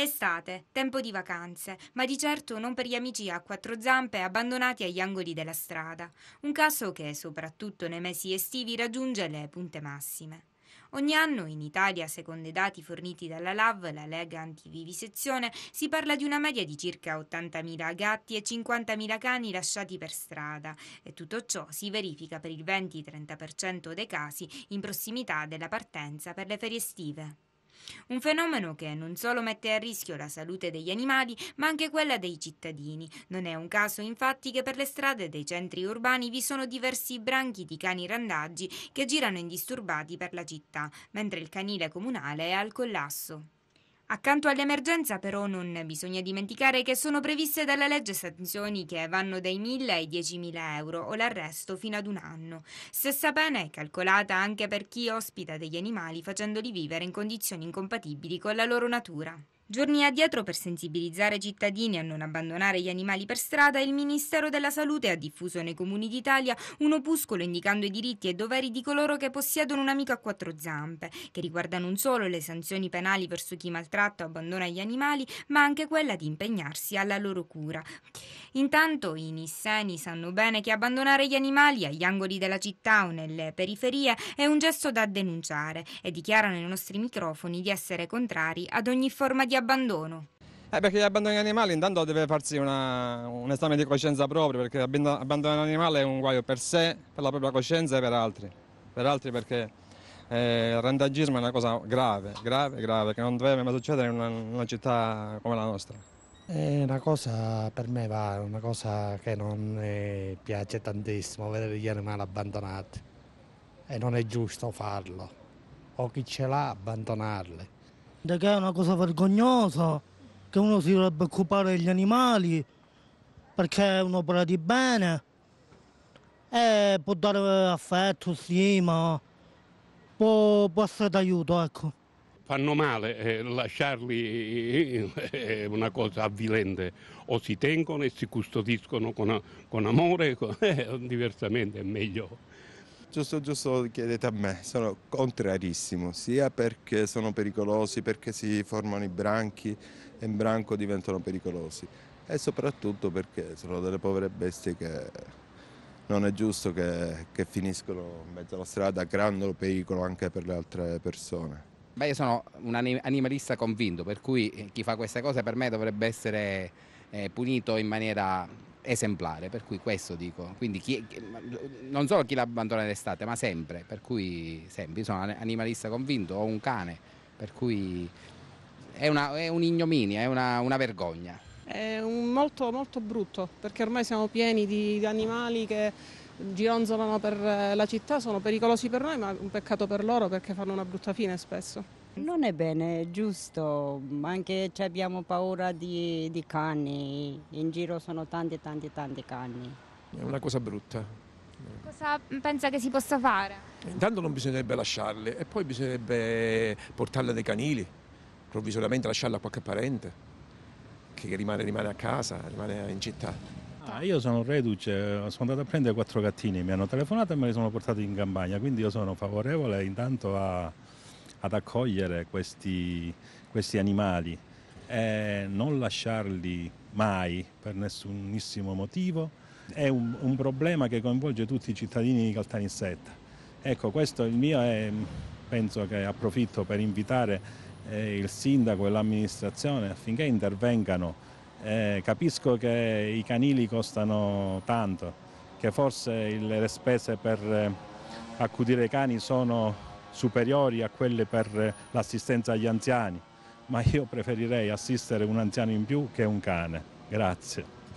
Estate, tempo di vacanze, ma di certo non per gli amici a quattro zampe abbandonati agli angoli della strada. Un caso che, soprattutto nei mesi estivi, raggiunge le punte massime. Ogni anno in Italia, secondo i dati forniti dalla LAV, la Lega Antivivisezione, si parla di una media di circa 80.000 gatti e 50.000 cani lasciati per strada e tutto ciò si verifica per il 20-30% dei casi in prossimità della partenza per le ferie estive. Un fenomeno che non solo mette a rischio la salute degli animali, ma anche quella dei cittadini. Non è un caso infatti che per le strade dei centri urbani vi sono diversi branchi di cani randaggi che girano indisturbati per la città, mentre il canile comunale è al collasso. Accanto all'emergenza però non bisogna dimenticare che sono previste dalla legge sanzioni che vanno dai 1.000 ai 10.000 euro o l'arresto fino ad un anno. Stessa pena è calcolata anche per chi ospita degli animali facendoli vivere in condizioni incompatibili con la loro natura. Giorni addietro per sensibilizzare i cittadini a non abbandonare gli animali per strada, il Ministero della Salute ha diffuso nei comuni d'Italia un opuscolo indicando i diritti e doveri di coloro che possiedono un amico a quattro zampe, che riguarda non solo le sanzioni penali verso chi maltratta o abbandona gli animali, ma anche quella di impegnarsi alla loro cura. Intanto i nisseni sanno bene che abbandonare gli animali agli angoli della città o nelle periferie è un gesto da denunciare e dichiarano ai nostri microfoni di essere contrari ad ogni forma di abbandono? Eh, perché abbandonare gli animali intanto deve farsi una, un esame di coscienza proprio, perché abbandonare un animale è un guaio per sé, per la propria coscienza e per altri. Per altri perché eh, il randagismo è una cosa grave, grave, grave, che non dovrebbe mai succedere in una, in una città come la nostra. È una cosa per me va, una cosa che non piace tantissimo, vedere gli animali abbandonati. E non è giusto farlo. O chi ce l'ha abbandonarli che è una cosa vergognosa, che uno si dovrebbe occupare degli animali perché è un'opera di bene e può dare affetto, stima, può, può essere d'aiuto, ecco. Fanno male, eh, lasciarli eh, è una cosa avvilente, o si tengono e si custodiscono con, con amore, con, eh, diversamente è meglio giusto giusto chiedete a me, sono contrarissimo, sia perché sono pericolosi, perché si formano i branchi e in branco diventano pericolosi e soprattutto perché sono delle povere bestie che non è giusto che, che finiscono in mezzo alla strada creando pericolo anche per le altre persone. Beh, io sono un animalista convinto, per cui chi fa queste cose per me dovrebbe essere eh, punito in maniera esemplare, per cui questo dico. Quindi chi, non solo chi l'abbandona d'estate, ma sempre, per cui sempre. Io sono animalista convinto, ho un cane, per cui è, un'ignominia, è, un è una, una, vergogna. È un molto, molto brutto, perché ormai siamo pieni di, di animali che gironzolano per la città, sono pericolosi per noi, ma un peccato per loro perché fanno una brutta fine spesso. Non è bene, è giusto, anche abbiamo paura di, di cani, in giro sono tanti tanti tanti cani. È una cosa brutta. Cosa pensa che si possa fare? Intanto non bisognerebbe lasciarle e poi bisognerebbe portarle dai canili, provvisoriamente lasciarle a qualche parente che rimane, rimane a casa, rimane in città. Ah, io sono reduce, sono andato a prendere quattro gattini, mi hanno telefonato e me li sono portati in campagna, quindi io sono favorevole intanto a, ad accogliere questi, questi animali e non lasciarli mai per nessunissimo motivo è un, un, problema che coinvolge tutti i cittadini di Caltanissetta. Ecco, questo è il mio e penso che approfitto per invitare eh, il sindaco e l'amministrazione affinché intervengano. Eh, capisco che i canili costano tanto, che forse le spese per eh, accudire i cani sono superiori a quelle per l'assistenza agli anziani, ma io preferirei assistere un anziano in più che un cane. Grazie.